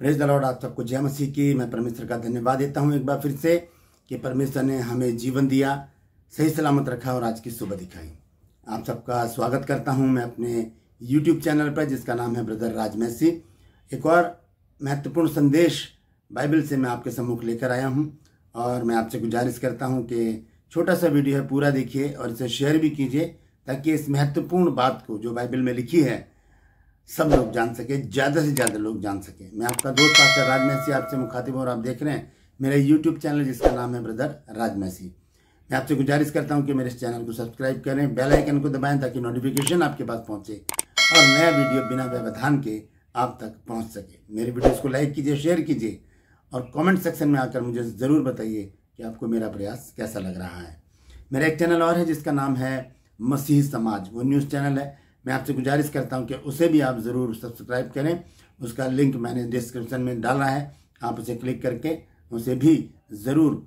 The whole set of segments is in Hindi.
प्रेज द लॉर्ड आप सबको जय मसीह की मैं परमेश्वर का धन्यवाद देता हूँ एक बार फिर से कि परमेश्वर ने हमें जीवन दिया सही सलामत रखा और आज की सुबह दिखाई आप सबका स्वागत करता हूँ मैं अपने यूट्यूब चैनल पर जिसका नाम है ब्रदर राज मैसी एक और महत्वपूर्ण संदेश बाइबल से मैं आपके सम्मुख लेकर आया हूँ और मैं आपसे गुजारिश करता हूँ कि छोटा सा वीडियो है पूरा देखिए और इसे शेयर भी कीजिए ताकि इस महत्वपूर्ण बात को जो बाइबल में लिखी है सब लोग जान सके ज़्यादा से ज़्यादा लोग जान सके मैं आपका दोस्त आपसे राज आपसे मुखातिब और आप देख रहे हैं मेरा यूट्यूब चैनल जिसका नाम है ब्रदर राजमैसी मैं आपसे गुजारिश करता हूँ कि मेरे इस चैनल को सब्सक्राइब करें बेल आइकन को दबाएं ताकि नोटिफिकेशन आपके पास पहुँचे और नया वीडियो बिना व्यवधान के आप तक पहुँच सके मेरे वीडियोस को लाइक कीजिए शेयर कीजिए और कमेंट सेक्शन में आकर मुझे ज़रूर बताइए कि आपको मेरा प्रयास कैसा लग रहा है मेरा एक चैनल और है जिसका नाम है मसीह समाज वो न्यूज़ चैनल है मैं आपसे गुजारिश करता हूँ कि उसे भी आप ज़रूर सब्सक्राइब करें उसका लिंक मैंने डिस्क्रिप्शन में डाला है आप उसे क्लिक करके उसे भी ज़रूर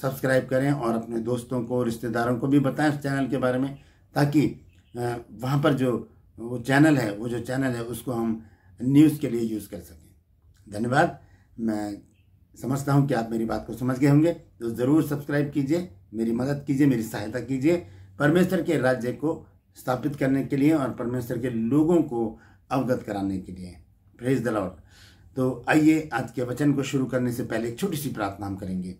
सब्सक्राइब करें और अपने दोस्तों को रिश्तेदारों को भी बताएं उस चैनल के बारे में ताकि वहाँ पर जो वो चैनल है वो जो चैनल है उसको हम न्यूज़ के लिए यूज़ कर सकें धन्यवाद मैं समझता हूँ कि आप मेरी बात को समझ गए होंगे तो ज़रूर सब्सक्राइब कीजिए मेरी मदद कीजिए मेरी सहायता कीजिए परमेश्वर के राज्य को स्थापित करने के लिए और परमेश्वर के लोगों को अवगत कराने के लिए फ्रेज द लॉर्ड तो आइए आज के वचन को शुरू करने से पहले एक छोटी सी प्रार्थना हम करेंगे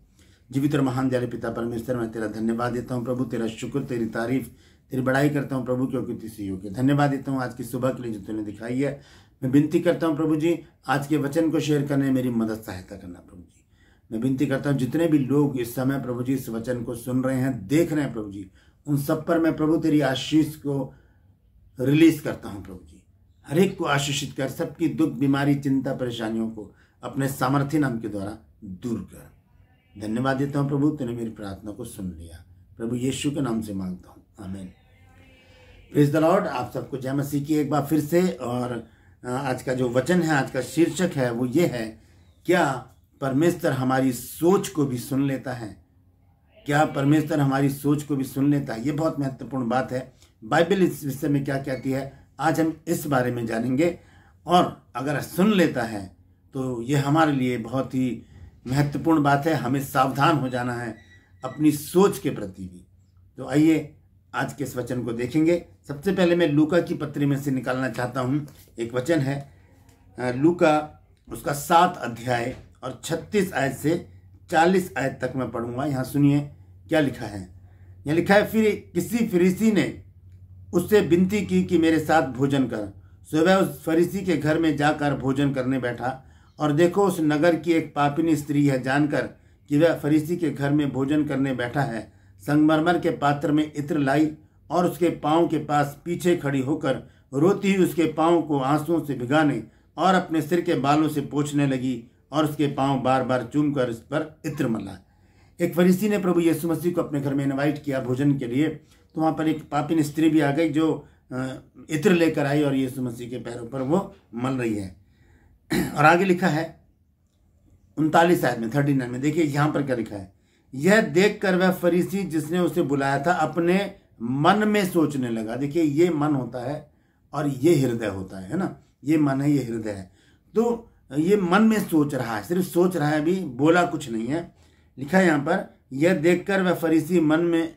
जीवित और महान दयालय पिता परमेश्वर मैं तेरा धन्यवाद देता हूँ प्रभु तेरा शुक्र तेरी तारीफ तेरी बड़ाई करता हूँ प्रभु क्योंकि तीसरी योग्य धन्यवाद देता हूँ आज की सुबह के लिए जो तुमने दिखाई है मैं विनती करता हूँ प्रभु जी आज के वचन को शेयर करने में मेरी मदद सहायता करना प्रभु जी मैं विनती करता हूँ जितने भी लोग इस समय प्रभु जी इस वचन को सुन रहे हैं देख रहे हैं प्रभु जी उन सब पर मैं प्रभु तेरी आशीष को रिलीज करता हूँ प्रभु जी हर एक को आशीषित कर सबकी दुख बीमारी चिंता परेशानियों को अपने सामर्थ्य नाम के द्वारा दूर कर धन्यवाद देता हूँ प्रभु तूने मेरी प्रार्थना को सुन लिया प्रभु यीशु के नाम से मांगता हूँ आमीन प्रेज द लॉर्ड आप सबको जय मसीह की एक बार फिर से और आज का जो वचन है आज का शीर्षक है वो ये है क्या परमेश्वर हमारी सोच को भी सुन लेता है क्या परमेश्वर हमारी सोच को भी सुन लेता है ये बहुत महत्वपूर्ण बात है बाइबल इस विषय में क्या कहती है आज हम इस बारे में जानेंगे और अगर सुन लेता है तो ये हमारे लिए बहुत ही महत्वपूर्ण बात है हमें सावधान हो जाना है अपनी सोच के प्रति भी तो आइए आज के इस वचन को देखेंगे सबसे पहले मैं लूका की पत्री में से निकालना चाहता हूँ एक वचन है लूका उसका सात अध्याय और छत्तीस आयत से चालीस आयत तक मैं पढ़ूंगा यहाँ सुनिए क्या लिखा है यह लिखा है फिर किसी फरीसी ने उससे विनती की कि मेरे साथ भोजन कर सुबह उस फरीसी के घर में जाकर भोजन करने बैठा और देखो उस नगर की एक पापिनी स्त्री है जानकर कि वह फरीसी के घर में भोजन करने बैठा है संगमरमर के पात्र में इत्र लाई और उसके पाँव के पास पीछे खड़ी होकर रोती हुई उसके पाँव को आंसुओं से भिगाने और अपने सिर के बालों से पोछने लगी और उसके पाँव बार बार चूम कर इस पर इत्र मला एक फरीसी ने प्रभु यीशु मसीह को अपने घर में इनवाइट किया भोजन के लिए तो वहाँ पर एक पापिन स्त्री भी आ गई जो इत्र लेकर आई और यीशु मसीह के पैरों पर वो मल रही है और आगे लिखा है उनतालीस आयत में थर्टी नाइन में देखिए यहाँ पर क्या लिखा है यह देखकर वह फरीसी जिसने उसे बुलाया था अपने मन में सोचने लगा देखिए ये मन होता है और ये हृदय होता है है ना ये मन है ये हृदय है तो ये मन में सोच रहा है सिर्फ सोच रहा है अभी बोला कुछ नहीं है लिखा यहाँ पर यह देखकर वह फरीसी मन में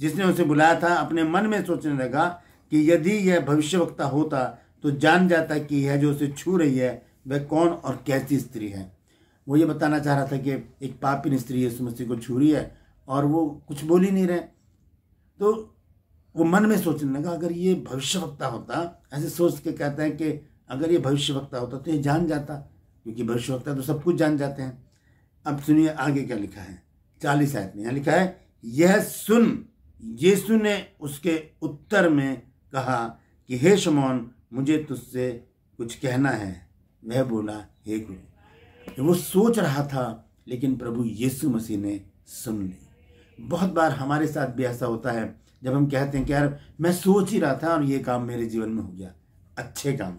जिसने उसे बुलाया था अपने मन में सोचने लगा कि यदि यह भविष्यवक्ता होता तो जान जाता कि यह जो उसे छू रही है वह कौन और कैसी स्त्री है वो ये बताना चाह रहा था कि एक पापिन स्त्री है मसीह को छू रही है और वो कुछ बोल ही नहीं रहे तो वो मन में सोचने लगा अगर ये भविष्यवक्ता होता ऐसे सोच के कहते हैं कि अगर ये भविष्यवक्ता होता तो ये जान जाता क्योंकि भविष्यवक्ता तो सब कुछ जान जाते हैं अब सुनिए आगे क्या लिखा है चालीस आयत में यहाँ लिखा है यह सुन यीशु ने उसके उत्तर में कहा कि हे शमौन मुझे तुझसे कुछ कहना है वह बोला हे गुरु तो वो सोच रहा था लेकिन प्रभु यीशु मसीह ने सुन ली बहुत बार हमारे साथ भी ऐसा होता है जब हम कहते हैं कि यार मैं सोच ही रहा था और ये काम मेरे जीवन में हो गया अच्छे काम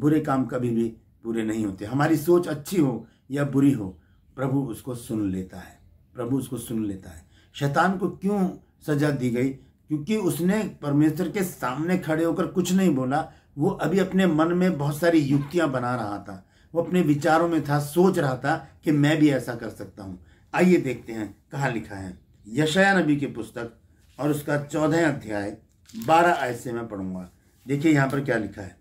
बुरे काम कभी भी पूरे नहीं होते हमारी सोच अच्छी हो या बुरी हो प्रभु उसको सुन लेता है प्रभु उसको सुन लेता है शैतान को क्यों सजा दी गई क्योंकि उसने परमेश्वर के सामने खड़े होकर कुछ नहीं बोला वो अभी अपने मन में बहुत सारी युक्तियां बना रहा था वो अपने विचारों में था सोच रहा था कि मैं भी ऐसा कर सकता हूँ आइए देखते हैं कहाँ लिखा है यशया नबी की पुस्तक और उसका चौदह अध्याय बारह आय से मैं पढ़ूंगा देखिए यहाँ पर क्या लिखा है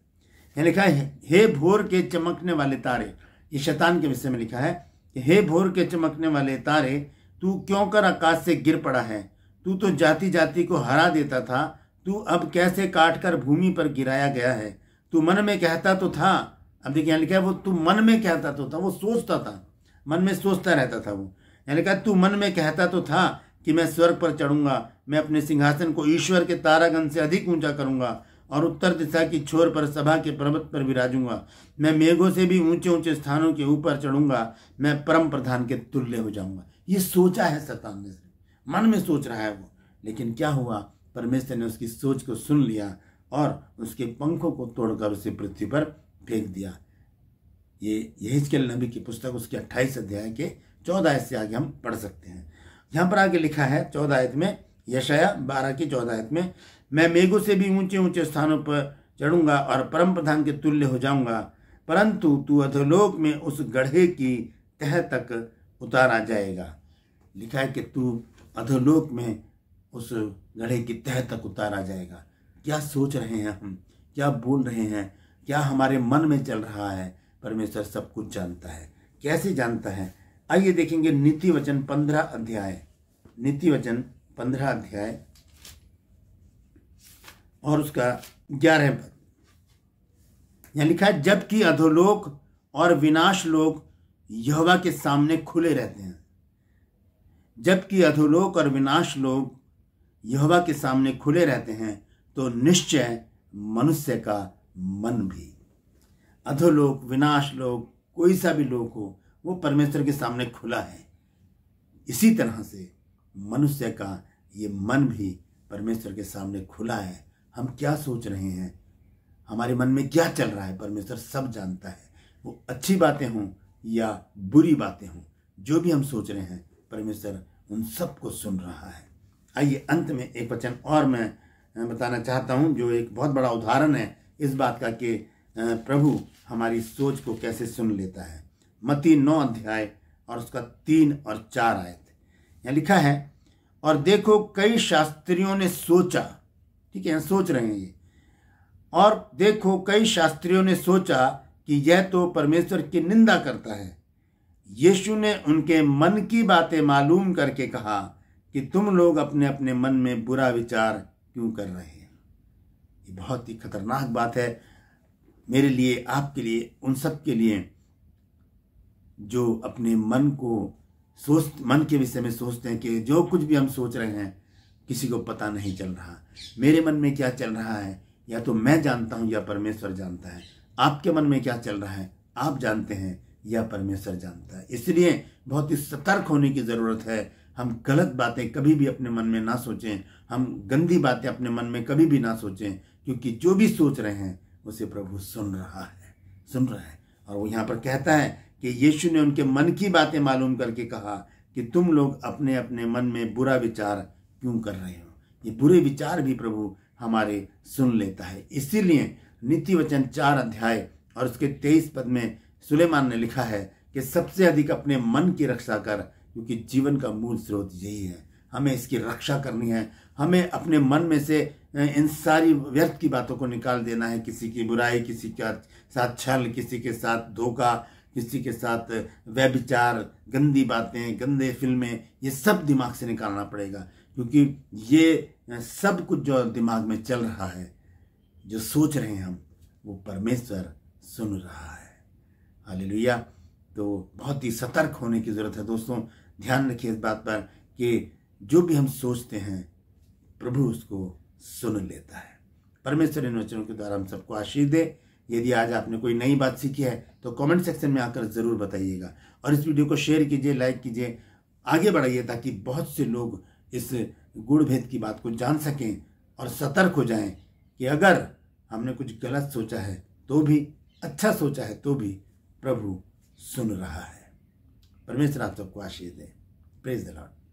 यह लिखा है हे भोर के चमकने वाले तारे ये शैतान के विषय में लिखा है कि हे भोर के चमकने वाले तारे तू क्यों कर आकाश से गिर पड़ा है तू तो जाति जाति को हरा देता था तू अब कैसे काट कर भूमि पर गिराया गया है तू मन में कहता तो था अब देखिए यहाँ लिखा है वो तू मन में कहता तो था वो सोचता था मन में सोचता रहता था वो यानी लिखा तू मन में कहता तो था कि मैं स्वर्ग पर चढ़ूंगा मैं अपने सिंहासन को ईश्वर के तारागन से अधिक ऊंचा करूंगा और उत्तर दिशा की छोर पर सभा के पर्वत पर विराजूंगा मैं मेघों से भी ऊंचे ऊंचे स्थानों के ऊपर चढ़ूंगा मैं परम प्रधान के तुल्य हो जाऊंगा ये सोचा है शतान ने मन में सोच रहा है वो लेकिन क्या हुआ परमेश्वर ने उसकी सोच को सुन लिया और उसके पंखों को तोड़कर उसे पृथ्वी पर फेंक दिया ये यही इसके नबी की पुस्तक उसके अट्ठाईस अध्याय के चौदह आयत से आगे हम पढ़ सकते हैं यहाँ पर आगे लिखा है चौदह आयत में यशया बारह की चौदह आयत में मैं मेघों से भी ऊंचे ऊंचे स्थानों पर चढ़ूंगा और परम प्रधान के तुल्य हो जाऊंगा परंतु तू अधोलोक में उस गढ़े की तह तक उतारा जाएगा लिखा है कि तू अधोलोक में उस गढ़े की तह तक उतारा जाएगा क्या सोच रहे हैं हम क्या बोल रहे हैं क्या हमारे मन में चल रहा है परमेश्वर सब कुछ जानता है कैसे जानता है आइए देखेंगे नीति वचन पंद्रह अध्याय नीति वचन पंद्रह अध्याय और उसका ग्यारह पद यहाँ लिखा है जबकि अधोलोक और विनाश लोग यहोवा के सामने खुले रहते हैं जबकि अधोलोक और विनाश लोग यहोवा के सामने खुले रहते हैं तो निश्चय मनुष्य का मन भी अधोलोक विनाश लोक कोई सा भी लोक हो वो परमेश्वर के सामने खुला है इसी तरह से मनुष्य का ये मन भी परमेश्वर के सामने खुला है हम क्या सोच रहे हैं हमारे मन में क्या चल रहा है परमेश्वर सब जानता है वो अच्छी बातें हों या बुरी बातें हों जो भी हम सोच रहे हैं परमेश्वर उन सबको सुन रहा है आइए अंत में एक वचन और मैं बताना चाहता हूँ जो एक बहुत बड़ा उदाहरण है इस बात का कि प्रभु हमारी सोच को कैसे सुन लेता है मती नौ अध्याय और उसका तीन और चार आयत यहाँ लिखा है और देखो कई शास्त्रियों ने सोचा ठीक है सोच रहे हैं ये और देखो कई शास्त्रियों ने सोचा कि यह तो परमेश्वर की निंदा करता है यीशु ने उनके मन की बातें मालूम करके कहा कि तुम लोग अपने अपने मन में बुरा विचार क्यों कर रहे हैं ये बहुत ही खतरनाक बात है मेरे लिए आपके लिए उन सब के लिए जो अपने मन को सोच मन के विषय में सोचते हैं कि जो कुछ भी हम सोच रहे हैं किसी को पता नहीं चल रहा मेरे मन में क्या चल रहा है या तो मैं जानता हूँ या परमेश्वर जानता है आपके मन में क्या चल रहा है आप जानते हैं या परमेश्वर जानता है इसलिए बहुत ही सतर्क होने की ज़रूरत है हम गलत बातें कभी भी अपने मन में ना सोचें हम गंदी बातें अपने मन में कभी भी ना सोचें क्योंकि जो भी सोच रहे हैं उसे प्रभु सुन रहा है सुन रहा है और वो यहाँ पर कहता है कि यीशु ने उनके मन की बातें मालूम करके कहा कि तुम लोग अपने अपने मन में बुरा विचार क्यों कर रहे हो ये बुरे विचार भी प्रभु हमारे सुन लेता है इसीलिए नीति वचन चार अध्याय और उसके तेईस पद में सुलेमान ने लिखा है कि सबसे अधिक अपने मन की रक्षा कर क्योंकि जीवन का मूल स्रोत यही है हमें इसकी रक्षा करनी है हमें अपने मन में से इन सारी व्यर्थ की बातों को निकाल देना है किसी की बुराई किसी के साथ छल किसी के साथ धोखा किसी के साथ व्यभिचार गंदी बातें गंदे फिल्में ये सब दिमाग से निकालना पड़ेगा क्योंकि ये सब कुछ जो दिमाग में चल रहा है जो सोच रहे हैं हम वो परमेश्वर सुन रहा है हाल तो बहुत ही सतर्क होने की ज़रूरत है दोस्तों ध्यान रखिए इस बात पर कि जो भी हम सोचते हैं प्रभु उसको सुन लेता है परमेश्वर इन वचनों के द्वारा हम सबको आशीष दे यदि आज आपने कोई नई बात सीखी है तो कमेंट सेक्शन में आकर ज़रूर बताइएगा और इस वीडियो को शेयर कीजिए लाइक कीजिए आगे बढ़ाइए ताकि बहुत से लोग इस गुड़ भेद की बात को जान सकें और सतर्क हो जाएं कि अगर हमने कुछ गलत सोचा है तो भी अच्छा सोचा है तो भी प्रभु सुन रहा है परमेश्वर आप सबको आशीष दें प्रेज द लॉर्ड